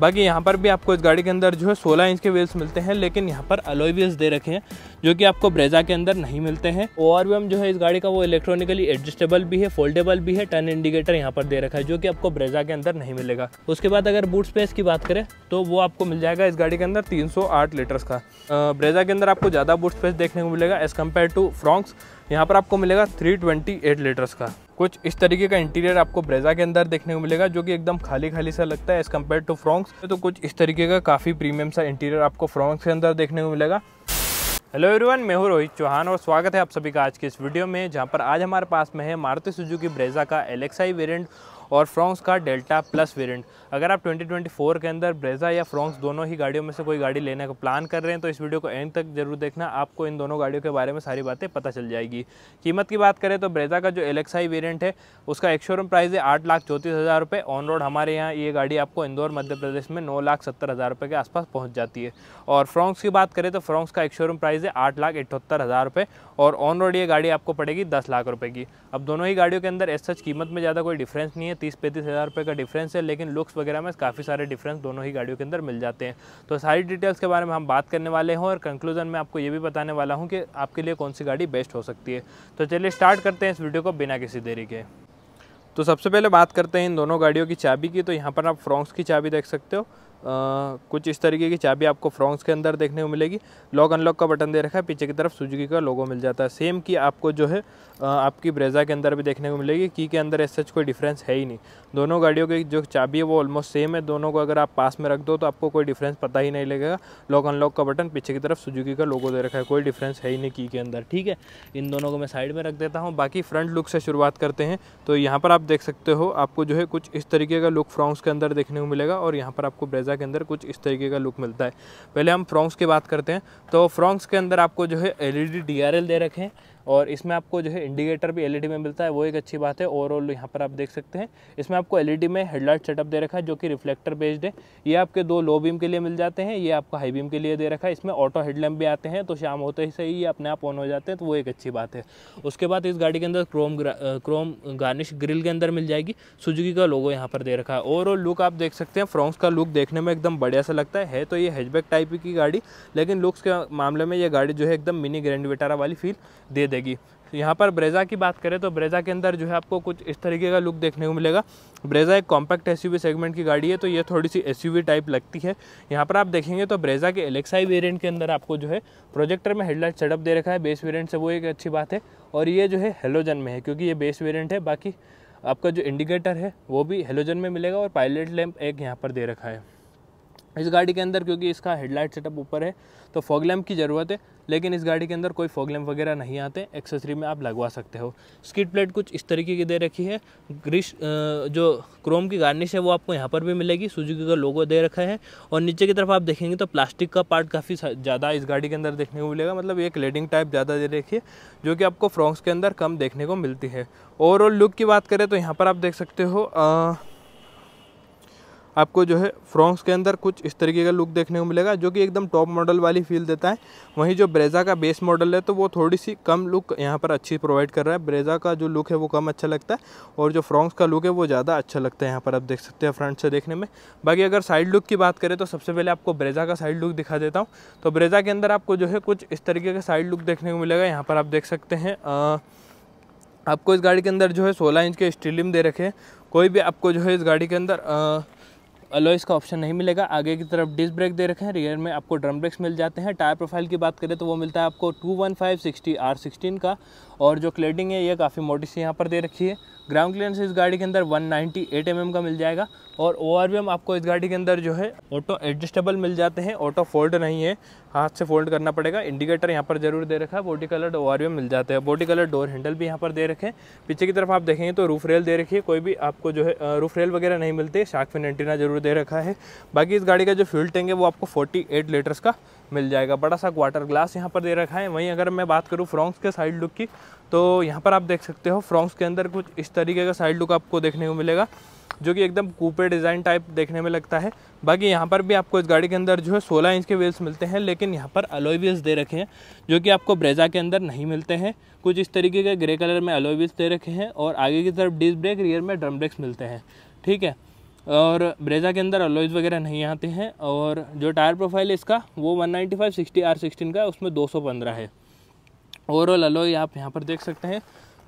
बाकी यहाँ पर भी आपको इस गाड़ी के अंदर जो है सोलह इंच के व्हील्स मिलते हैं लेकिन यहाँ पर अलोई व्हील्स दे रखे हैं जो कि आपको ब्रेजा के अंदर नहीं मिलते हैं एम जो है इस गाड़ी का वो इलेक्ट्रॉनिकली एडजस्टेबल भी है फोल्डेबल भी है टर्न इंडिकेटर यहाँ पर दे रखा है जो कि आपको ब्रेजा के अंदर नहीं मिलेगा उसके बाद अगर बूट स्पेस की बात करें तो वो आपको मिल जाएगा इस गाड़ी के अंदर तीन लीटर्स का ब्रेजा के अंदर आपको ज़्यादा बूट स्पेस देखने को मिलेगा एज़ कम्पेयर टू फ्रॉक्स यहाँ पर आपको मिलेगा थ्री लीटर्स का कुछ इस तरीके का इंटीरियर आपको ब्रेजा के अंदर देखने को मिलेगा जो कि एकदम खाली खाली सा लगता है एज़ कम्पेयर टू फ्रॉन्क्स तो कुछ इस तरीके का काफ़ी प्रीमियम सा इंटीरियर आपको फ्रॉन्क्स के अंदर देखने को मिलेगा हेलो एवरीवन मैं हूँ रोहित चौहान और स्वागत है आप सभी का आज के इस वीडियो में जहाँ पर आज हमारे पास में है मारुति सुजुकी ब्रेजा का एलेक्साई वेरिएंट और फ्रॉन्क्स का डेल्टा प्लस वेरिएंट अगर आप 2024 के अंदर ब्रेजा या फ्रॉन्क्स दोनों ही गाड़ियों में से कोई गाड़ी लेने का प्लान कर रहे हैं तो इस वीडियो को एंड तक जरूर देखना आपको इन दोनों गाड़ियों के बारे में सारी बातें पता चल जाएगी कीमत की बात करें तो ब्रेजा का जो एलेक्साई वेरियंट है उसका एक शोरूम प्राइस है आठ लाख चौंतीस हज़ार रुपये ऑन रोड हमारे यहाँ ये गाड़ी आपको इंदौर मध्य प्रदेश में नौ लाख सत्तर हज़ार रुपये के आसपास पहुँच जाती है और फ्रॉन्क्स की बात करें तो फ्रॉन्क्स का एक शोरूम प्राइस है आठ लाख अठहत्तर हज़ार रुपये और ऑन रोड ये गाड़ी आपको पड़ेगी दस लाख रुपये की अब दोनों ही गाड़ियों के अंदर एस सच कीमत में ज़्यादा कोई डिफरेंस नहीं है तीस पैंतीस हज़ार रुपये का डिफरेंस है लेकिन लुक्स वगैरह में काफ़ी सारे डिफरेंस दोनों ही गाड़ियों के अंदर मिल जाते हैं तो सारी डिटेल्स के बारे में हम बात करने वाले हैं और कंक्लूजन में आपको ये भी बताने वाला हूँ कि आपके लिए कौन सी गाड़ी बेस्ट हो सकती है तो चलिए स्टार्ट करते हैं इस वीडियो को बिना किसी देरी के तो सबसे पहले बात करते हैं इन दोनों गाड़ियों की चाबी की तो यहाँ पर आप फ्रॉक्स की चाबी देख सकते हो कुछ इस तरीके की चाबी आपको फ्रॉन्क्स के अंदर देखने को मिलेगी लॉक अनलॉक का बटन दे रखा है पीछे की तरफ सुजुकी का लोगो मिल जाता है सेम की आपको जो है आपकी ब्रेजा के अंदर भी देखने को मिलेगी की के अंदर ऐसा कोई डिफरेंस है ही नहीं दोनों गाड़ियों की जो चाबी है वो ऑलमोस्ट सेम है दोनों को अगर आप पास में रख दो तो आपको कोई डिफरेंस पता ही नहीं लगेगा लॉक अनलॉक का बटन पीछे की तरफ सुजुकी का लोगो दे रखा है कोई डिफरेंस है ही नहीं की के अंदर ठीक है इन दोनों को मैं साइड में रख देता हूँ बाकी फ्रंट लुक से शुरुआत करते हैं तो यहाँ पर आप देख सकते हो आपको जो है कुछ इस तरीके का लुक फ्रॉन्क्स के अंदर देखने को मिलेगा और यहाँ पर आपको ब्रेजा के अंदर कुछ इस तरीके का लुक मिलता है पहले हम फ्रॉन्क्स की बात करते हैं तो फ्रॉन्क्स के अंदर आपको जो है एल ई दे रखे हैं और इसमें आपको जो है इंडिकेटर भी एलईडी e में मिलता है वो एक अच्छी बात है ओवरऑल यहाँ पर आप देख सकते हैं इसमें आपको एलईडी e में हेडलाइट सेटअप दे रखा है जो कि रिफ्लेक्टर बेस्ड है ये आपके दो लो बीम के लिए मिल जाते हैं ये आपको हाई बीम के लिए दे रखा है इसमें ऑटो हेडलैम्प भी आते हैं तो शाम होते ही सही ये अपने आप ऑन हो जाते हैं तो वो एक अच्छी बात है उसके बाद इस गाड़ी के अंदर क्रोम क्रोम गार्निश ग्रिल के अंदर मिल जाएगी सुजुकी का लोगो यहाँ पर दे रखा है ओवरऑल लुक आप देख सकते हैं फ्रॉन्क्स का लुक देखने में एकदम बढ़िया सा लगता है, है तो ये हैचबैक टाइप की गाड़ी लेकिन लुक्स के मामले में ये गाड़ी जो है एकदम मिनी ग्रैंड विटारा वाली फील दे देगी तो यहाँ पर ब्रेजा की बात करें तो ब्रेजा के अंदर जो है आपको कुछ इस तरीके का लुक देखने को मिलेगा ब्रेजा एक कॉम्पैक्ट एसयूवी सेगमेंट की गाड़ी है तो ये थोड़ी सी एसयूवी टाइप लगती है यहाँ पर आप देखेंगे तो ब्रेजा के एलेक्साई वेरिएंट के अंदर आपको जो है प्रोजेक्टर में हेडलाइट सेटअप दे रखा है बेस वेरियंट से वो एक अच्छी बात है और ये जो है हेलोजन में है क्योंकि ये बेस वेरियंट है बाकी आपका जो इंडिकेटर है वो भी हेलोजन में मिलेगा और पायलट लैम्प एक यहाँ पर दे रखा है इस गाड़ी के अंदर क्योंकि इसका हेडलाइट सेटअप ऊपर है तो फॉगलैम की ज़रूरत है लेकिन इस गाड़ी के अंदर कोई फॉगलैम वगैरह नहीं आते एक्सेसरी में आप लगवा सकते हो स्किट प्लेट कुछ इस तरीके की दे रखी है ग्रिश जो क्रोम की गार्निश है वो आपको यहाँ पर भी मिलेगी सुजुकी का लोगो दे रखा है और नीचे की तरफ आप देखेंगे तो प्लास्टिक का पार्ट काफ़ी ज़्यादा इस गाड़ी के अंदर देखने को मिलेगा मतलब एक लेडिंग टाइप ज़्यादा दे रखी है जो कि आपको फ्रॉक्स के अंदर कम देखने को मिलती है ओवरऑल लुक की बात करें तो यहाँ पर आप देख सकते हो आपको जो है फ्रॉक्स के अंदर कुछ इस तरीके का लुक देखने को मिलेगा जो कि एकदम टॉप मॉडल वाली फील देता है वहीं जो ब्रेजा का बेस मॉडल है तो वो थोड़ी सी कम लुक यहाँ पर अच्छी प्रोवाइड कर रहा है ब्रेजा का जो लुक है वो कम अच्छा लगता है और जो फ्रॉक्स का लुक है वो ज़्यादा अच्छा लगता है यहाँ पर आप देख सकते हैं फ्रंट से देखने में बाकी अगर साइड लुक की बात करें तो सबसे पहले आपको ब्रेजा का साइड लुक दिखा देता हूँ तो ब्रेजा के अंदर आपको जो है कुछ इस तरीके का साइड लुक देखने को मिलेगा यहाँ पर आप देख सकते हैं आपको इस गाड़ी के अंदर जो है सोलह इंच के स्टीलिम दे रखे हैं कोई भी आपको जो है इस गाड़ी के अंदर अलॉयस का ऑप्शन नहीं मिलेगा आगे की तरफ डिस्क ब्रेक दे रखे हैं रियर में आपको ड्रम ब्रेक्स मिल जाते हैं टायर प्रोफाइल की बात करें तो वो मिलता है आपको two one five sixty R sixteen का और जो क्लेडिंग है ये काफ़ी मोटी सी यहाँ पर दे रखी है ग्राउंड क्लियरेंस इस गाड़ी के अंदर one ninety eight M M का मिल जाएगा और ओ आर हम आपको इस गाड़ी के अंदर जो है ऑटो एडजस्टेबल मिल जाते हैं ऑटो फोल्ड नहीं है हाथ से फोल्ड करना पड़ेगा इंडिकेटर यहाँ पर जरूर दे रखा है बॉडी कलर ओ आर मिल जाते हैं बॉडी कलर डोर हैंडल भी यहाँ पर दे रखे हैं पीछे की तरफ आप देखेंगे तो रूफ रेल दे रखी है कोई भी आपको जो है रूफ रेल वगैरह नहीं मिलते शार्क फिन एंटीना जरूर दे रखा है बाकी इस गाड़ी का जो फ्यूल टैंक है वो आपको फोर्टी एट लीटर्स का मिल जाएगा बड़ा सा क्वार्टर ग्लास यहाँ पर दे रखा है वहीं अगर मैं बात करूँ फ्रॉन्क्स के साइड लुक की तो यहाँ पर आप देख सकते हो फ्रॉन्क्स के अंदर कुछ इस तरीके का साइड लुक आपको देखने को मिलेगा जो कि एकदम कूपे डिज़ाइन टाइप देखने में लगता है बाकी यहाँ पर भी आपको इस गाड़ी के अंदर जो है सोलह इंच के व्हील्स मिलते हैं लेकिन यहाँ पर अलोई व्हील्स दे रखे हैं जो कि आपको ब्रेजा के अंदर नहीं मिलते हैं कुछ इस तरीके के ग्रे कलर में अलोई व्हील्स दे रखे हैं और आगे की तरफ डिस्क ब्रेक रियर में ड्रम ब्रेक्स मिलते हैं ठीक है और ब्रेजा के अंदर अलोइज वगैरह नहीं आते हैं और जो टायर प्रोफाइल है इसका वो 195 सिक्सटी आर सिक्सटीन का है उसमें 215 है ओवरऑल अलोई आप यहाँ पर देख सकते हैं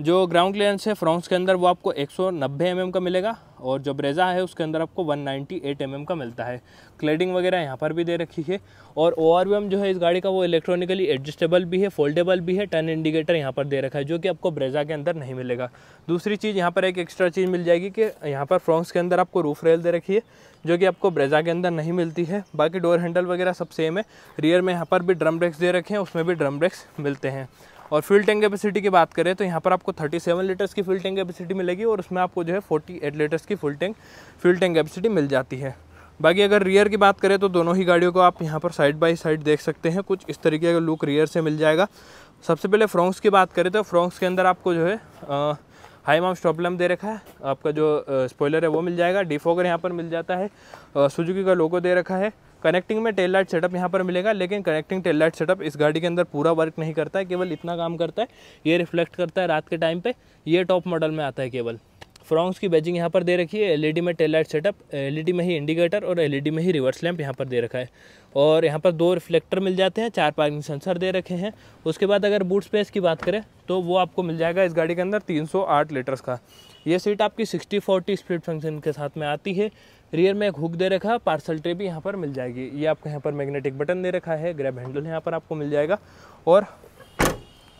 जो ग्राउंड क्लियरेंस है फ्रॉन्स के अंदर वो आपको 190 mm का मिलेगा और जो ब्रेजा है उसके अंदर आपको 198 mm का मिलता है क्लेडिंग वगैरह यहाँ पर भी दे रखी है और ओ जो है इस गाड़ी का वो इलेक्ट्रॉनिकली एडजस्टेबल भी है फोल्डेबल भी है टर्न इंडिकेटर यहाँ पर दे रखा है जो कि आपको ब्रेजा के अंदर नहीं मिलेगा दूसरी चीज़ यहाँ पर एक एक्स्ट्रा चीज़ मिल जाएगी कि यहाँ पर फ्रॉन्स के अंदर आपको रूफ रेल दे रखी है जो कि आपको ब्रेजा के अंदर नहीं मिलती है बाकी डोर हैंडल वगैरह सब सेम है रियर में यहाँ पर भी ड्रम ब्रेक्स दे रखे हैं उसमें भी ड्रम ब्रेक्स मिलते हैं और फ्यूल टैंक कैपेसिटी की बात करें तो यहाँ पर आपको 37 लीटर्स की फ्यूल टैंक कैपेसिटी मिलेगी और उसमें आपको जो है 48 लीटर्स की full tank fuel tank capacity मिल जाती है बाकी अगर रियर की बात करें तो दोनों ही गाड़ियों को आप यहाँ पर साइड बाई साइड देख सकते हैं कुछ इस तरीके का लुक रियर से मिल जाएगा सबसे पहले फ्रॉन्क्स की बात करें तो फ्रॉन्क्स के अंदर आपको जो है हाई माम स्टॉप दे रखा है आपका जो स्पॉयलर है वो मिल जाएगा डिफोगर यहाँ पर मिल जाता है सुजुकी का लोगो दे रखा है कनेक्टिंग में टेल लाइट सेटअप यहाँ पर मिलेगा लेकिन कनेक्टिंग टेल लाइट सेटअप इस गाड़ी के अंदर पूरा वर्क नहीं करता है केवल इतना काम करता है ये रिफ्लेक्ट करता है रात के टाइम पर ये टॉप मॉडल में आता है केवल फ्रॉन्स की बैजिंग यहाँ पर दे रखी है एलईडी में टेल लाइट सेटअप एलईडी में ही इंडिकेटर और एलईडी में ही रिवर्स लैंप यहाँ पर दे रखा है और यहाँ पर दो रिफ्लेक्टर मिल जाते हैं चार पार्किंग सेंसर दे रखे हैं उसके बाद अगर बूट स्पेस की बात करें तो वो आपको मिल जाएगा इस गाड़ी के अंदर 308 लीटर्स का ये सीट आपकी सिक्सटी फोर्टी स्प्लिट फंक्शन के साथ में आती है रियर में एक हुक दे रखा है पार्सल ट्रे भी यहाँ पर मिल जाएगी ये आपको यहाँ पर मैग्नेटिक बटन दे रखा है ग्रैब हैंडल यहाँ पर आपको मिल जाएगा और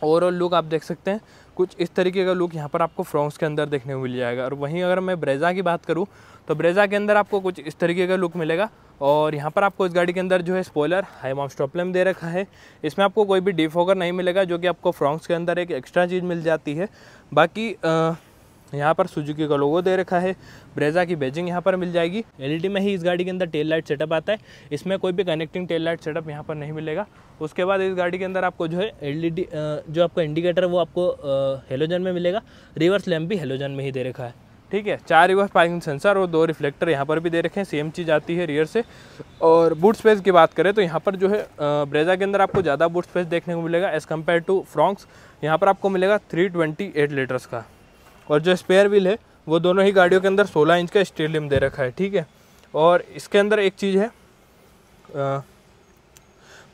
ओवरऑल लुक आप देख सकते हैं कुछ इस तरीके का लुक यहाँ पर आपको फ्रॉन्क्स के अंदर देखने को मिल जाएगा और वहीं अगर मैं ब्रेजा की बात करूँ तो ब्रेजा के अंदर आपको कुछ इस तरीके का लुक मिलेगा और यहाँ पर आपको इस गाड़ी के अंदर जो है स्पॉयलर हाई माउंट स्टॉपलम दे रखा है इसमें आपको कोई भी डिफोगर नहीं मिलेगा जो कि आपको फ्रॉन्क्स के अंदर एक एक्स्ट्रा चीज़ मिल जाती है बाकी आ, यहाँ पर सुजुकी का लोगो दे रखा है ब्रेजा की बैजिंग यहाँ पर मिल जाएगी एलईडी e में ही इस गाड़ी के अंदर टेल लाइट सेटअप आता है इसमें कोई भी कनेक्टिंग टेल लाइट सेटअप यहाँ पर नहीं मिलेगा उसके बाद इस गाड़ी के अंदर आपको जो है एलईडी e जो आपका इंडिकेटर वो आपको हेलोजन में मिलेगा रिवर्स लैम्प भी हेलोजन में ही दे रखा है ठीक है चार रिवर्स पार्किंग सेंसर और दो रिफ्लेक्टर यहाँ पर भी दे रखे हैं सेम चीज़ आती है रियर से और बूट स्पेस की बात करें तो यहाँ पर जो है ब्रेजा के अंदर आपको ज़्यादा बूट स्पेस देखने को मिलेगा एज़ कम्पेयर टू फ्रॉन्क्स यहाँ पर आपको मिलेगा 328 लीटर्स का और जो स्पेयर व्हील है वो दोनों ही गाड़ियों के अंदर सोलह इंच का स्टेडियम दे रखा है ठीक है और इसके अंदर एक चीज़ है आ,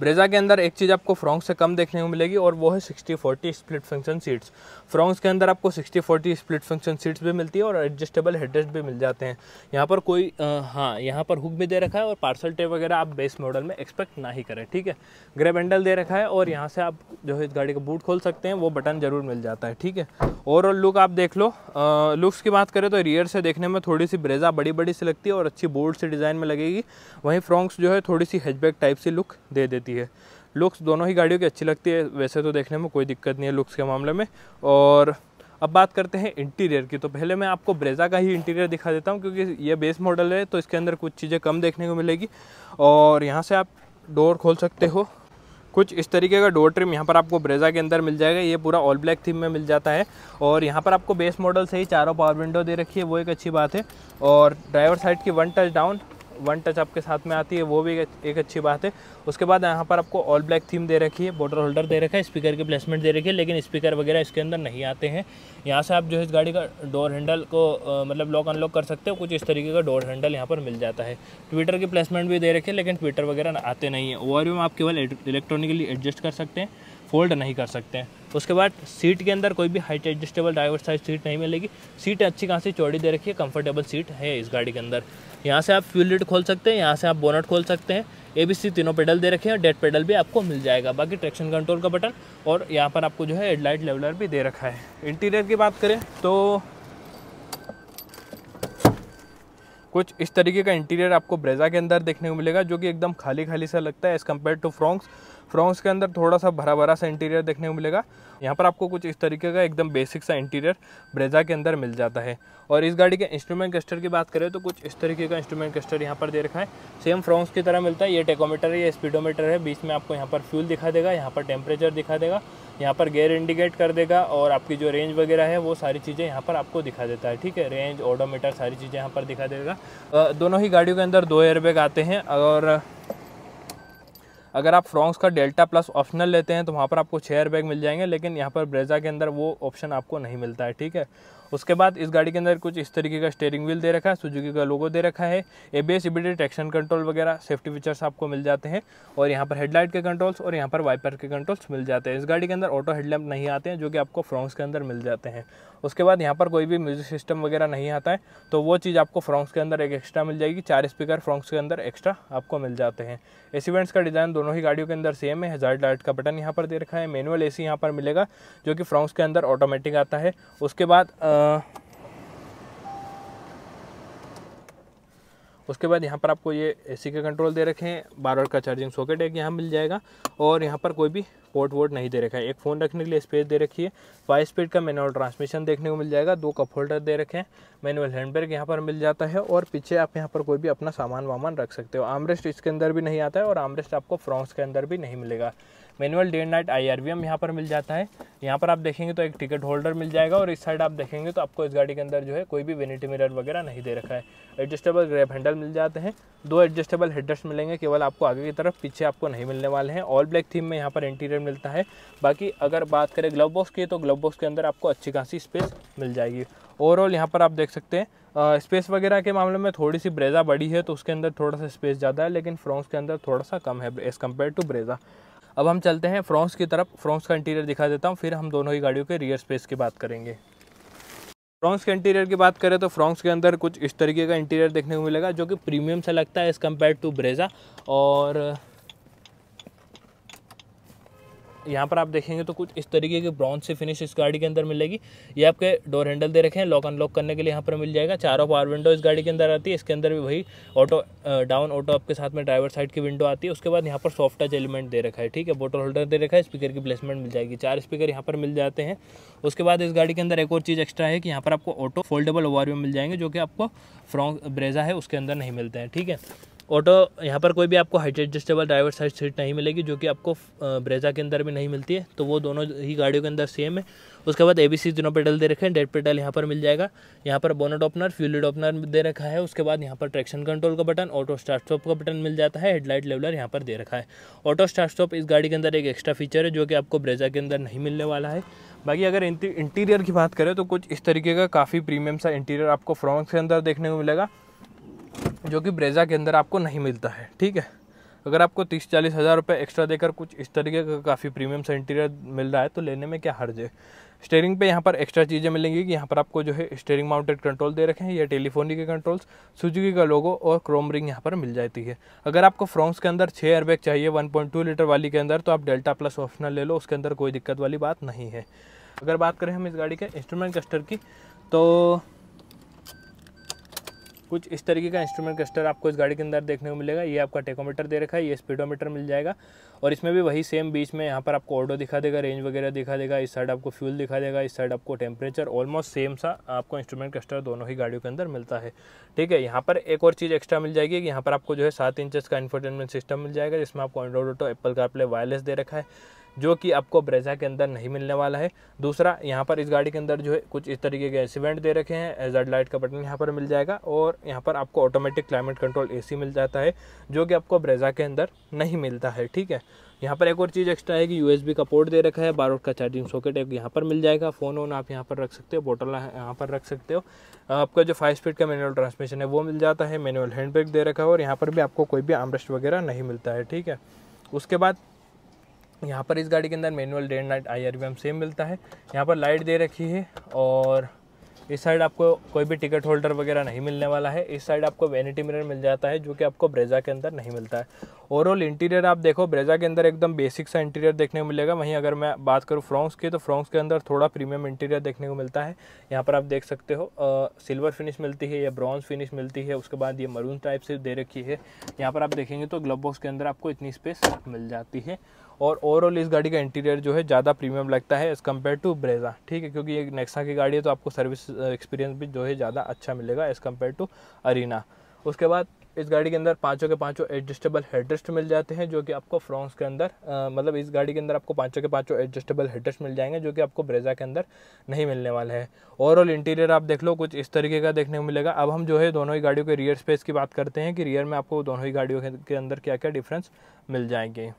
ब्रेजा के अंदर एक चीज़ आपको फ्रॉन्ग से कम देखने को मिलेगी और वो है sixty forty split function seats Fronx के अंदर आपको sixty forty split function seats भी मिलती है और एडजस्टेबल हेडरेस्ट भी मिल जाते हैं यहाँ पर कोई हाँ यहाँ पर हुक भी दे रखा है और पार्सल टेप वगैरह आप बेस मॉडल में एक्सपेक्ट ना ही करें ठीक है ग्रेब हैंडल दे रखा है और यहाँ से आप जो है इस गाड़ी का बूट खोल सकते हैं वो बटन ज़रूर मिल जाता है ठीक है ओवरऑल लुक आप देख लो लुक्स की बात करें तो रियर से देखने में थोड़ी सी ब्रेजा बड़ी बड़ी सी लगती है और अच्छी बोल्ड सी डिज़ाइन में लगेगी वहीं फ्रॉन्क्स जो है थोड़ी सी हैचबैक टाइप सी लुक दे देती है लगती है लुक्स दोनों ही गाड़ियों की अच्छी लगती है वैसे तो देखने में कोई दिक्कत नहीं है लुक्स के मामले में और अब बात करते हैं इंटीरियर की तो पहले मैं आपको ब्रेजा का ही इंटीरियर दिखा देता हूँ क्योंकि ये बेस मॉडल है तो इसके अंदर कुछ चीज़ें कम देखने को मिलेगी और यहाँ से आप डोर खोल सकते हो कुछ इस तरीके का डोर ट्रिम यहाँ पर आपको ब्रेजा के अंदर मिल जाएगा ये पूरा ऑल ब्लैक थीम में मिल जाता है और यहाँ पर आपको बेस मॉडल से ही चारों पावर विंडो दे रखी है वो एक अच्छी बात है और ड्राइवर साइड की one touch down one touch आपके साथ में आती है वो भी एक अच्छी बात है उसके बाद यहाँ पर आपको ऑल ब्लैक थीम दे रखी है बॉर्डर होल्डर दे रखा है स्पीकर की प्लेसमेंट दे रखी है लेकिन स्पीकर वगैरह इसके अंदर नहीं आते हैं यहाँ से आप जो है इस गाड़ी का डोर हैंडल को आ, मतलब लॉक अनलॉक कर सकते हो कुछ इस तरीके का डोर हैंडल यहाँ पर मिल जाता है ट्विटर की प्लेसमेंट भी दे रखी है लेकिन ट्विटर वगैरह आते नहीं है वॉल्यूम आप केवल इलेक्ट्रॉनिकली एडजस्ट कर सकते हैं फोल्ड नहीं कर सकते हैं उसके बाद सीट के अंदर कोई भी height adjustable driver size seat नहीं मिलेगी सीट अच्छी खास चौड़ी दे रखी है कंफर्टेबल सीट है इस गाड़ी के अंदर यहाँ से आप फ्यूल लिड खोल सकते हैं यहाँ से आप बोनट खोल सकते हैं ए बी सी तीनों पेडल दे रखे हैं डेड पेडल भी आपको मिल जाएगा बाकी ट्रैक्शन कंट्रोल का बटन और यहाँ पर आपको जो है हेडलाइट लेवलर भी दे रखा है इंटीरियर की बात करें तो कुछ इस तरीके का इंटीरियर आपको ब्रेजा के अंदर देखने को मिलेगा जो कि एकदम खाली खाली सा लगता है as compare to Fronx Fronx के अंदर थोड़ा सा भरा भरा सा इंटीरियर देखने को मिलेगा यहाँ पर आपको कुछ इस तरीके का एकदम बेसिक सा इंटीरियर ब्रेजा के अंदर मिल जाता है और इस गाड़ी के इंस्ट्रूमेंट कस्टर की बात करें तो कुछ इस तरीके का इंस्ट्रूमेंट कस्टर यहाँ पर दे रखा है सेम फ्रॉन्स की तरह मिलता है ये टेकोमीटर है ये स्पीडोमीटर है बीच में आपको यहाँ पर फ्यूल दिखा देगा यहाँ पर टेम्परेचर दिखा देगा यहाँ पर गेयर इंडिकेट कर देगा और आपकी जो रेंज वगैरह है वो सारी चीज़ें यहाँ पर आपको दिखा देता है ठीक है रेंज ऑडोमीटर सारी चीज़ें यहाँ पर दिखा देगा दोनों ही गाड़ियों के अंदर दो एयरबैग आते हैं और अगर आप फ्रॉन्क्स का डेल्टा प्लस ऑप्शनल लेते हैं तो वहाँ पर आपको छः एयरबैग मिल जाएंगे लेकिन यहाँ पर ब्रेजा के अंदर वो ऑप्शन आपको नहीं मिलता है ठीक है उसके बाद इस गाड़ी के अंदर कुछ इस तरीके का स्टेयरिंग व्हील दे रखा है सुजुकी का लोगो दे रखा है A B S traction control वगैरह सेफ्टी फीचर्स आपको मिल जाते हैं और यहाँ पर हेडलाइट के कंट्रोल्स और यहाँ पर वाइपर के कंट्रोल्स मिल जाते हैं इस गाड़ी के अंदर ऑटो हेडलैम्प नहीं आते हैं जो कि आपको फ्रॉन्क्स के अंदर मिल जाते हैं उसके बाद यहाँ पर कोई भी म्यूजिक सिस्टम वगैरह नहीं आता है तो वो चीज़ आपको फ्रॉन्क्स के अंदर एक एक्स्ट्रा मिल जाएगी चार स्पीकर फ्रॉन्क्स के अंदर एक्स्ट्रा आपको मिल जाते हैं एसी वेंट्स का डिज़ाइन दोनों ही गाड़ियों के अंदर सेम है हजार लाइट का बटन यहाँ पर दे रखा है मैनुअल एसी यहाँ पर मिलेगा जो कि फ्रॉन्क्स के अंदर ऑटोमेटिक आता है उसके बाद आ, उसके बाद यहाँ पर आपको ये एसी के कंट्रोल दे रखे हैं बार का चार्जिंग सॉकेट एक यहाँ मिल जाएगा और यहाँ पर कोई भी पोर्ट वोट नहीं दे रखा है एक फ़ोन रखने के लिए स्पेस दे रखी है फाइव स्पीड का मैनुअल ट्रांसमिशन देखने को मिल जाएगा दो कप होल्डर दे रखे हैं मैनुअल हैंडबैग यहाँ पर मिल जाता है और पीछे आप यहाँ पर कोई भी अपना सामान वामान रख सकते हो आमरेस्ट इसके अंदर भी नहीं आता है और आमरेस्ट आपको फ्रॉन्स के अंदर भी नहीं मिलेगा manual day and night I R यहाँ पर मिल जाता है यहाँ पर आप देखेंगे तो एक टिकट होल्डर मिल जाएगा और इस साइड आप देखेंगे तो आपको इस गाड़ी के अंदर जो है कोई भी वेनिटी मिरर वगैरह नहीं दे रखा है एडजस्टेबल ग्रैप हैंडल मिल जाते हैं दो एडजस्टेबल हेडरेस्ट मिलेंगे केवल आपको आगे की तरफ पीछे आपको नहीं मिलने वाले हैं ऑल ब्लैक थीम में यहाँ पर इंटीरियर मिलता है बाकी अगर बात करें ग्लव बॉक्स की तो ग्लव बॉक्स के अंदर आपको अच्छी खासी स्पेस मिल जाएगी ओवरऑल यहाँ पर आप देख सकते हैं स्पेस वगैरह के मामले में थोड़ी सी ब्रेजा बड़ी है तो उसके अंदर थोड़ा सा स्पेस ज़्यादा है लेकिन फ्रॉन्स के अंदर थोड़ा सा कम है एज़ कम्पेयर टू ब्रेजा अब हम चलते हैं फ्रॉन्स की तरफ फ्रॉन्स का इंटीरियर दिखा देता हूँ फिर हम दोनों ही गाड़ियों के रियर स्पेस की बात करेंगे फ्रॉन्स के इंटीरियर की बात करें तो फ्रॉन्स के अंदर कुछ इस तरीके का इंटीरियर देखने को मिलेगा जो कि प्रीमियम से लगता है एज़ कम्पेयर टू ब्रेज़ा और यहाँ पर आप देखेंगे तो कुछ इस तरीके की ब्राउन से फिनिश इस गाड़ी के अंदर मिलेगी ये आपके डोर हैंडल दे रखे हैं लॉक अनलॉक करने के लिए यहाँ पर मिल जाएगा चारों पार विंडो इस गाड़ी के अंदर आती है इसके अंदर भी वही ऑटो डाउन ऑटो आपके साथ में ड्राइवर साइड की विंडो आती है उसके बाद यहाँ पर सॉफ्ट टच एलिमेंट दे रखा है ठीक है बोटल होल्डर दे रखा है स्पीकर की प्लेसमेंट मिल जाएगी चार स्पीकर यहाँ पर मिल जाते हैं उसके बाद इस गाड़ी के अंदर एक और चीज़ एक्स्ट्रा है कि यहाँ पर आपको ऑटो फोल्डेबल ओवर मिल जाएंगे जो कि आपको फ्रॉ ब्रेजा है उसके अंदर नहीं मिलते हैं ठीक है ऑटो यहाँ पर कोई भी आपको height adjustable driver side seat नहीं मिलेगी जो कि आपको ब्रेजा के अंदर भी नहीं मिलती है तो वो दोनों ही गाड़ियों के अंदर सेम है उसके बाद ए बी सी दोनों पेडल दे रखे हैं डेड पेडल यहाँ पर मिल जाएगा यहाँ पर बोनट ओपनर फ्यूलिड ओपनर दे रखा है उसके बाद यहाँ पर ट्रैक्शन कंट्रोल का बटन ऑटो स्टार्ट स्टॉप का बटन मिल जाता है हेडलाइट लेवलर यहाँ पर दे रखा है ऑटो स्टार्ट स्टॉप इस गाड़ी के अंदर एक एक्स्ट्रा फीचर है जो कि आपको ब्रेजा के अंदर नहीं मिलने वाला है बाकी अगर इंटीरियर की बात करें तो कुछ इस तरीके का काफ़ी प्रीमियम सा इंटीरियर आपको फ्रॉन्क्स के अंदर देखने को मिलेगा जो कि ब्रेजा के अंदर आपको नहीं मिलता है ठीक है अगर आपको तीस चालीस हज़ार रुपये एक्स्ट्रा देकर कुछ इस तरीके का काफ़ी प्रीमियम सा इंटीरियर मिल रहा है तो लेने में क्या हर्ज है स्टेयरिंग पे यहाँ पर एक्स्ट्रा चीज़ें मिलेंगी कि यहाँ पर आपको जो है स्टेयरिंग माउंटेड कंट्रोल दे रखे हैं या टेलीफोनी के कंट्रोल्स सुजुकी का लोगो और क्रोम रिंग यहाँ पर मिल जाती है अगर आपको फ्रॉन्स के अंदर छः एयरबैग चाहिए वन लीटर वाली के अंदर तो आप डेल्टा प्लस ऑप्शनल ले लो उसके अंदर कोई दिक्कत वाली बात नहीं है अगर बात करें हम इस गाड़ी के इंस्ट्रूमेंट कस्टर की तो कुछ इस तरीके का इंस्ट्रूमेंट क्लस्टर आपको इस गाड़ी के अंदर देखने को मिलेगा ये आपका टेकोमीटर दे रखा है ये स्पीडोमीटर मिल जाएगा और इसमें भी वही सेम बीच में यहाँ पर आपको ऑडो दिखा देगा रेंज वगैरह दिखा देगा इस साइड आपको फ्यूल दिखा देगा इस साइड आपको टेम्परेचर ऑलमोस्ट सेम सा आपको इंस्ट्रूमेंट क्लस्टर दोनों ही गाड़ियों के अंदर मिलता है ठीक है यहाँ पर एक और चीज़ एक्स्ट्रा मिल जाएगी कि यहाँ पर आपको जो है सात इंचज़ का इन्फोटेनमेंट सिस्टम मिल जाएगा जिसमें आपको Android Auto Apple CarPlay wireless दे रखा है जो कि आपको ब्रेजा के अंदर नहीं मिलने वाला है दूसरा यहाँ पर इस गाड़ी के अंदर जो है कुछ इस तरीके के एसीवेंट दे रखे हैं जेड लाइट का बटन यहाँ पर मिल जाएगा और यहाँ पर आपको ऑटोमेटिक क्लाइमेट कंट्रोल एसी मिल जाता है जो कि आपको ब्रेजा के अंदर नहीं मिलता है ठीक है यहाँ पर एक और चीज़ एक्स्ट्रा है कि यू का पोर्ट दे रखा है बारोट का चार्जिंग सॉकेट एक यहाँ पर मिल जाएगा फ़ोन वोन आप यहाँ पर रख सकते हो बोटल यहाँ पर रख सकते हो आपका जो फाइव स्पीड का मैनुअल ट्रांसमिशन है वो मिल जाता है मैनुअल हैंड दे रखा है और यहाँ पर भी आपको कोई भी आमरेस्ट वगैरह नहीं मिलता है ठीक है उसके बाद यहाँ पर इस गाड़ी के अंदर manual day night I R same मिलता है यहाँ पर लाइट दे रखी है और इस साइड आपको कोई भी टिकट होल्डर वगैरह नहीं मिलने वाला है इस साइड आपको वैनिटी मिरर मिल जाता है जो कि आपको ब्रेजा के अंदर नहीं मिलता है ओवरऑल इंटीरियर आप देखो ब्रेजा के अंदर एकदम बेसिक सा इंटीरियर देखने को मिलेगा वहीं अगर मैं बात करूँ फ्रॉन्क्स की तो फ्रॉन्क्स के अंदर थोड़ा प्रीमियम इंटीरियर देखने को मिलता है यहाँ पर आप देख सकते हो सिल्वर फिनिश मिलती है या ब्रॉन्ज फिनिश मिलती है उसके बाद ये मरून टाइप से दे रखी है यहाँ पर आप देखेंगे तो ग्लब बॉक्स के अंदर आपको इतनी स्पेस मिल जाती है और ओवरऑल इस गाड़ी का इंटीरियर जो है ज़्यादा प्रीमियम लगता है एज़ कम्पेयर टू ब्रेजा ठीक है क्योंकि ये नेक्सा की गाड़ी है तो आपको सर्विस एक्सपीरियंस uh, भी जो है ज़्यादा अच्छा मिलेगा एज़ कम्पेयर टू अरीना उसके बाद इस गाड़ी के अंदर पाँचों के पाँचों एडजस्टेबल हेडरेस्ट मिल जाते हैं जो कि आपको फ्रॉन्स के अंदर आ, uh, मतलब इस गाड़ी के अंदर आपको पाँचों के पाँचों एडजस्टेबल हेडरेस्ट मिल जाएंगे जो कि आपको ब्रेजा के अंदर नहीं मिलने वाले हैं ओवरऑल इंटीरियर आप देख लो कुछ इस तरीके का देखने को मिलेगा अब हम जो है दोनों ही गाड़ियों के रियर स्पेस की बात करते हैं कि रियर में आपको दोनों ही गाड़ियों के अंदर क्या क्या डिफरेंस मिल जाएंगे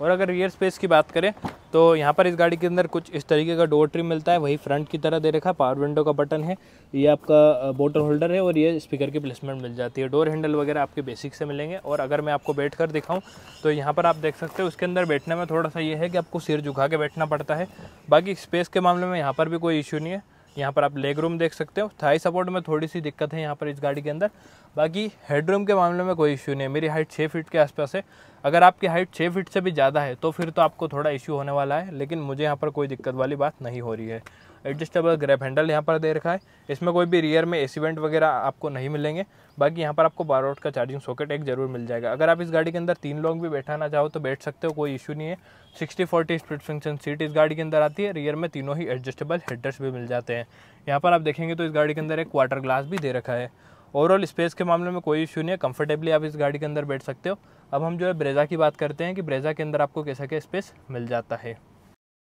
और अगर रियर स्पेस की बात करें तो यहाँ पर इस गाड़ी के अंदर कुछ इस तरीके का डोर ट्रिम मिलता है वही फ्रंट की तरह दे रखा पावर विंडो का बटन है ये आपका बोटल होल्डर है और ये स्पीकर की प्लेसमेंट मिल जाती है डोर हैंडल वगैरह आपके बेसिक से मिलेंगे और अगर मैं आपको बैठ कर दिखाऊँ तो यहाँ पर आप देख सकते हो उसके अंदर बैठने में थोड़ा सा ये है कि आपको सिर झुका के बैठना पड़ता है बाकी स्पेस के मामले में यहाँ पर भी कोई इशू नहीं है यहाँ पर आप लेग रूम देख सकते हो थाई सपोर्ट में थोड़ी सी दिक्कत है यहाँ पर इस गाड़ी के अंदर बाकी हेड रूम के मामले में कोई इश्यू नहीं है मेरी हाइट छः फीट के आसपास है अगर आपकी हाइट छः फीट से भी ज़्यादा है तो फिर तो आपको थोड़ा इश्यू होने वाला है लेकिन मुझे यहाँ पर कोई दिक्कत वाली बात नहीं हो रही है एडजस्टेबल ग्रैप हैंडल यहाँ पर दे रखा है इसमें कोई भी रियर में एसी वेंट वगैरह आपको नहीं मिलेंगे बाकी यहाँ पर आपको बारह वोट का चार्जिंग सॉकेट एक जरूर मिल जाएगा अगर आप इस गाड़ी के अंदर तीन लोग भी बैठाना चाहो तो बैठ सकते हो कोई इशू नहीं है sixty forty speed function seat इस गाड़ी के अंदर आती है रियर में तीनों ही एडजस्टेबल हेडर्स भी मिल जाते हैं यहाँ पर आप देखेंगे तो इस गाड़ी के अंदर एक क्वार्टर ग्लास भी दे रखा है ओवरऑल स्पेस के मामले में कोई इशू नहीं है कंफर्टेबली आप इस गाड़ी के अंदर बैठ सकते हो अब हम जो है ब्रेजा की बात करते हैं कि ब्रेजा के अंदर आपको कैसा क्या स्पेस मिल जाता है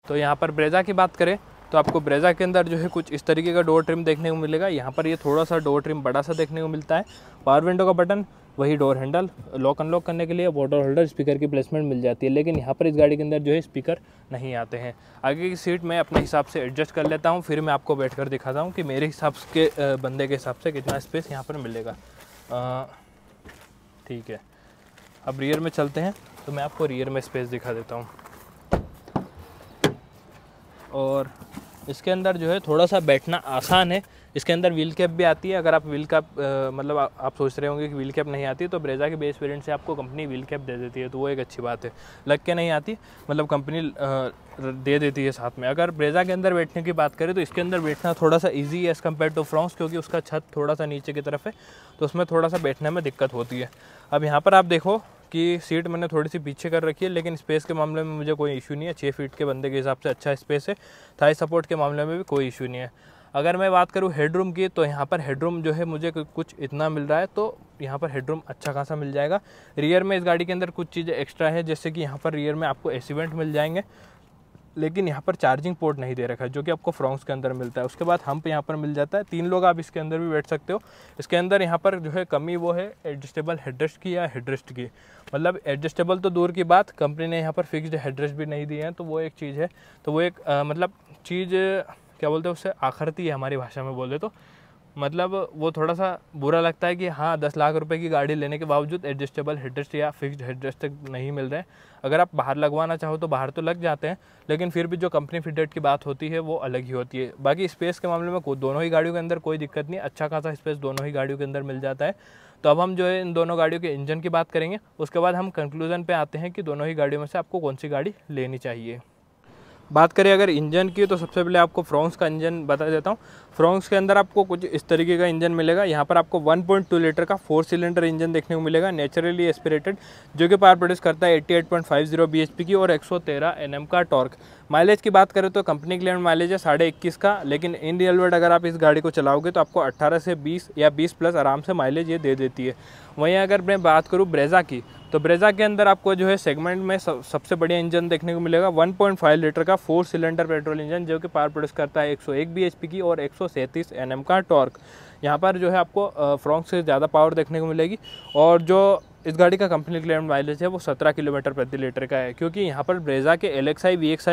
तो यहाँ पर ब्रेजा की बात करें तो आपको ब्रेजा के अंदर जो है कुछ इस तरीके का डोर ट्रिम देखने को मिलेगा यहाँ पर ये थोड़ा सा डोर ट्रिम बड़ा सा देखने को मिलता है पावर विंडो का बटन वही डोर हैंडल लॉक अनलॉक करने के लिए वो होल्डर स्पीकर की प्लेसमेंट मिल जाती है लेकिन यहाँ पर इस गाड़ी के अंदर जो है स्पीकर नहीं आते हैं आगे की सीट मैं अपने हिसाब से एडजस्ट कर लेता हूँ फिर मैं आपको बैठ कर दिखाता हूँ कि मेरे हिसाब के बंदे के हिसाब से कितना स्पेस यहाँ पर मिलेगा ठीक है अब रियर में चलते हैं तो मैं आपको रियर में स्पेस दिखा देता हूँ और इसके अंदर जो है थोड़ा सा बैठना आसान है इसके अंदर व्हील कैप भी आती है अगर आप व्हील कैप मतलब आ, आप सोच रहे होंगे कि व्हील कैप नहीं आती तो ब्रेजा के बेस वेरिएंट से आपको कंपनी व्हील कैप दे देती है तो वो एक अच्छी बात है लग के नहीं आती मतलब कंपनी दे देती है साथ में अगर ब्रेजा के अंदर बैठने की बात करें तो इसके अंदर बैठना थोड़ा सा ईजी है एज़ कम्पेयर टू फ्रॉन्स क्योंकि उसका छत थोड़ा सा नीचे की तरफ है तो उसमें थोड़ा सा बैठने में दिक्कत होती है अब यहाँ पर आप देखो कि सीट मैंने थोड़ी सी पीछे कर रखी है लेकिन स्पेस के मामले में मुझे कोई इशू नहीं है छः फीट के बंदे के हिसाब से अच्छा स्पेस है थाई सपोर्ट के मामले में भी कोई इशू नहीं है अगर मैं बात करूँ हेडरूम की तो यहाँ पर हेडरूम जो है मुझे कुछ इतना मिल रहा है तो यहाँ पर हेडरूम अच्छा खासा मिल जाएगा रियर में इस गाड़ी के अंदर कुछ चीज़ें एक्स्ट्रा है जैसे कि यहाँ पर रियर में आपको एसीवेंट मिल जाएंगे लेकिन यहाँ पर चार्जिंग पोर्ट नहीं दे रखा है जो कि आपको फ्रॉन्क्स के अंदर मिलता है उसके बाद हम्प यहाँ पर मिल जाता है तीन लोग आप इसके अंदर भी बैठ सकते हो इसके अंदर यहाँ पर जो है कमी वो है एडजस्टेबल हेडरेस्ट की या हेडरेस्ट की मतलब एडजस्टेबल तो दूर की बात कंपनी ने यहाँ पर फिक्स्ड हेडरेस्ट भी नहीं दिए हैं तो वो एक चीज़ है तो वो एक आ, मतलब चीज़ क्या बोलते हैं उससे आखरती है हमारी भाषा में बोले तो मतलब वो थोड़ा सा बुरा लगता है कि हाँ दस लाख रुपए की गाड़ी लेने के बावजूद एडजस्टेबल हेडरेस्ट या फिक्स हेडरेस्ट तक नहीं मिल रहे अगर आप बाहर लगवाना चाहो तो बाहर तो लग जाते हैं लेकिन फिर भी जो कंपनी फिटेड की बात होती है वो अलग ही होती है बाकी स्पेस के मामले में दोनों ही गाड़ियों के अंदर कोई दिक्कत नहीं अच्छा खासा स्पेस दोनों ही गाड़ियों के अंदर मिल जाता है तो अब हम जो है इन दोनों गाड़ियों के इंजन की बात करेंगे उसके बाद हम कंक्लूज़न पर आते हैं कि दोनों ही गाड़ियों में से आपको कौन सी गाड़ी लेनी चाहिए बात करें अगर इंजन की तो सबसे पहले आपको फ्रॉन्स का इंजन बता देता हूँ फ्रॉन्क्स के अंदर आपको कुछ इस तरीके का इंजन मिलेगा यहाँ पर आपको 1.2 लीटर का फोर सिलेंडर इंजन देखने को मिलेगा नेचुरली एस्पिरेटेड जो कि पावर प्रोड्यूस करता है 88.50 bhp की और 113 सौ का टॉर्क माइलेज की बात करें तो कंपनी के लिए माइलेज है साढ़े इक्कीस का लेकिन इन रियल वर्ड अगर आप इस गाड़ी को चलाओगे तो आपको अट्ठारह से बीस या बीस प्लस आराम से माइलेज ये दे देती है वहीं अगर मैं बात करूँ ब्रेजा की तो ब्रेजा के अंदर आपको जो है सेगमेंट में सब, सबसे बढ़िया इंजन देखने को मिलेगा 1.5 लीटर का फोर सिलेंडर पेट्रोल इंजन जो कि पावर प्रोड्यूस करता है 101 bhp की और 100 सौ सैंतीस का टॉर्क यहाँ पर जो है आपको फ्रॉन्क से ज़्यादा पावर देखने को मिलेगी और जो इस गाड़ी का कंपनी क्लेम माइलेज है वो 17 किलोमीटर प्रति लीटर का है क्योंकि यहाँ पर ब्रेजा के एल एक्स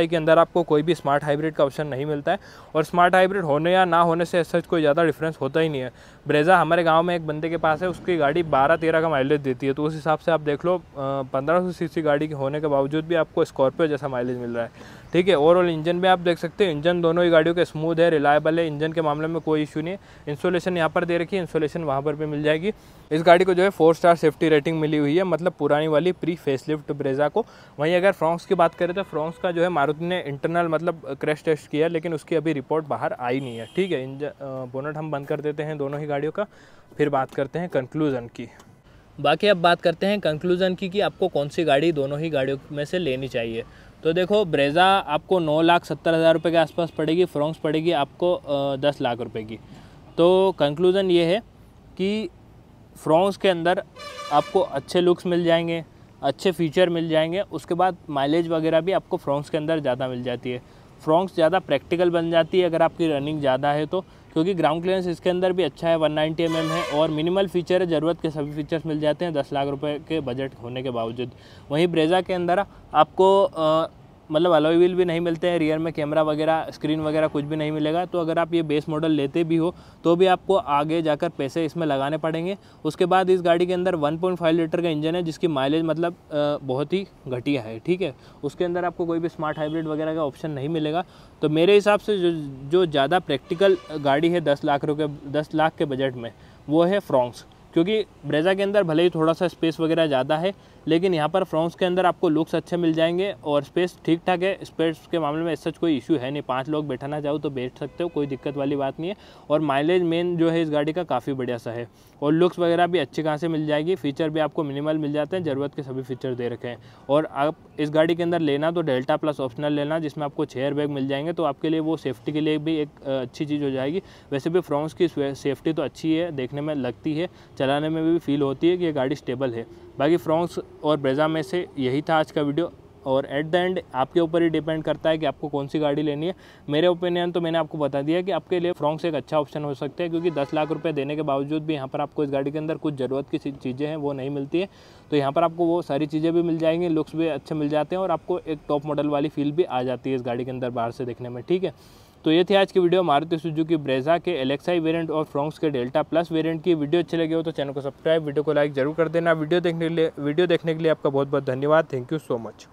के अंदर आपको कोई भी स्मार्ट हाइब्रिड का ऑप्शन नहीं मिलता है और स्मार्ट हाइब्रिड होने या ना होने से सच कोई ज़्यादा डिफरेंस होता ही नहीं है ब्रेजा हमारे गाँव में एक बंदे के पास है उसकी गाड़ी बारह तेरह का माइलेज देती है तो उस हिसाब से आप देख लो पंद्रह सौ गाड़ी के होने के बावजूद भी आपको स्कॉर्पियो जैसा माइलेज मिल रहा है ठीक है ओवरऑल इंजन भी आप देख सकते हो इंजन दोनों ही गाड़ियों के स्मूथ है रिलायबल है इंजन के मामले में कोई इशू नहीं है इंसोलेशन यहाँ पर दे रखी है इंसोलेशन वहाँ पर भी मिल जाएगी इस गाड़ी को जो है फोर स्टार सेफ्टी रेटिंग मिली हुई है मतलब पुरानी वाली प्री फेसलिफ्ट ब्रेजा को वहीं अगर फ्रॉन्क्स की बात करें तो फ्रॉन्क्स का जो है मारुति ने इंटरनल मतलब क्रैश टेस्ट किया लेकिन उसकी अभी रिपोर्ट बाहर आई नहीं है ठीक है इंजन बोनट हम बंद कर देते हैं दोनों ही गाड़ियों का फिर बात करते हैं कंक्लूज़न की बाकी अब बात करते हैं कंक्लूज़न की कि आपको कौन सी गाड़ी दोनों ही गाड़ियों में से लेनी चाहिए तो देखो ब्रेज़ा आपको नौ लाख सत्तर हज़ार रुपये के आसपास पड़ेगी फ्रोंक्स पड़ेगी आपको दस लाख रुपये की तो कंक्लूज़न ये है कि फ्रोंक्स के अंदर आपको अच्छे लुक्स मिल जाएंगे अच्छे फीचर मिल जाएंगे उसके बाद माइलेज वगैरह भी आपको फ्रोंक्स के अंदर ज़्यादा मिल जाती है फ्रोंक्स ज़्यादा प्रैक्टिकल बन जाती है अगर आपकी रनिंग ज़्यादा है तो क्योंकि ग्राउंड क्लियरेंस इसके अंदर भी अच्छा है 190 नाइन्टी mm है और मिनिमल फीचर है ज़रूरत के सभी फीचर्स मिल जाते हैं दस लाख रुपए के बजट होने के बावजूद वहीं ब्रेजा के अंदर आपको मतलब अलॉय व्हील भी नहीं मिलते हैं रियर में कैमरा वगैरह स्क्रीन वगैरह कुछ भी नहीं मिलेगा तो अगर आप ये बेस मॉडल लेते भी हो तो भी आपको आगे जाकर पैसे इसमें लगाने पड़ेंगे उसके बाद इस गाड़ी के अंदर 1.5 लीटर का इंजन है जिसकी माइलेज मतलब बहुत ही घटिया है ठीक है उसके अंदर आपको कोई भी स्मार्ट हाइब्रिड वगैरह का ऑप्शन नहीं मिलेगा तो मेरे हिसाब से जो जो ज़्यादा प्रैक्टिकल गाड़ी है दस लाख रुपये दस लाख के बजट में वो है फ्रॉन्क्स क्योंकि ब्रेजा के अंदर भले ही थोड़ा सा स्पेस वगैरह ज़्यादा है लेकिन यहाँ पर फ्रॉन्स के अंदर आपको लुक्स अच्छे मिल जाएंगे और स्पेस ठीक ठाक है स्पेस के मामले में सच कोई इशू है नहीं पाँच लोग बैठाना चाहो तो बैठ सकते हो कोई दिक्कत वाली बात नहीं है और माइलेज मेन जो है इस गाड़ी का काफ़ी बढ़िया सा है और लुक्स वगैरह भी कहाँ से मिल जाएगी फीचर भी आपको मिनिमल मिल जाते हैं ज़रूरत के सभी फीचर दे रखे हैं और आप इस गाड़ी के अंदर लेना तो डेल्टा प्लस ऑप्शनल लेना जिसमें आपको छः बैग मिल जाएंगे तो आपके लिए वो सेफ्टी के लिए भी एक अच्छी चीज़ हो जाएगी वैसे भी फ्रॉन्स की सेफ्टी तो अच्छी है देखने में लगती है चलाने में भी फील होती है कि ये गाड़ी स्टेबल है बाकी फ्रॉन्स और ब्रेजा में से यही था आज का वीडियो और एट द एंड आपके ऊपर ही डिपेंड करता है कि आपको कौन सी गाड़ी लेनी है मेरे ओपिनियन तो मैंने आपको बता दिया कि आपके लिए फ्रॉन्क्स एक अच्छा ऑप्शन हो सकता है क्योंकि दस लाख रुपये देने के बावजूद भी यहाँ पर आपको इस गाड़ी के अंदर कुछ ज़रूरत की चीज़ें हैं वो नहीं मिलती है तो यहाँ पर आपको वो सारी चीज़ें भी मिल जाएंगी लुक्स भी अच्छे मिल जाते हैं और आपको एक टॉप मॉडल वाली फील भी आ जाती है इस गाड़ी के अंदर बाहर से देखने में ठीक है तो ये थे आज की वीडियो मारुति सुजुकी ब्रेजा के एलेक्साई वेरिएंट और फ्रॉक्स के डेल्टा प्लस वेरिएंट की वीडियो अच्छी लगी हो तो चैनल को सब्सक्राइब वीडियो को लाइक जरूर कर देना वीडियो देखने के लिए वीडियो देखने के लिए आपका बहुत बहुत धन्यवाद थैंक यू सो मच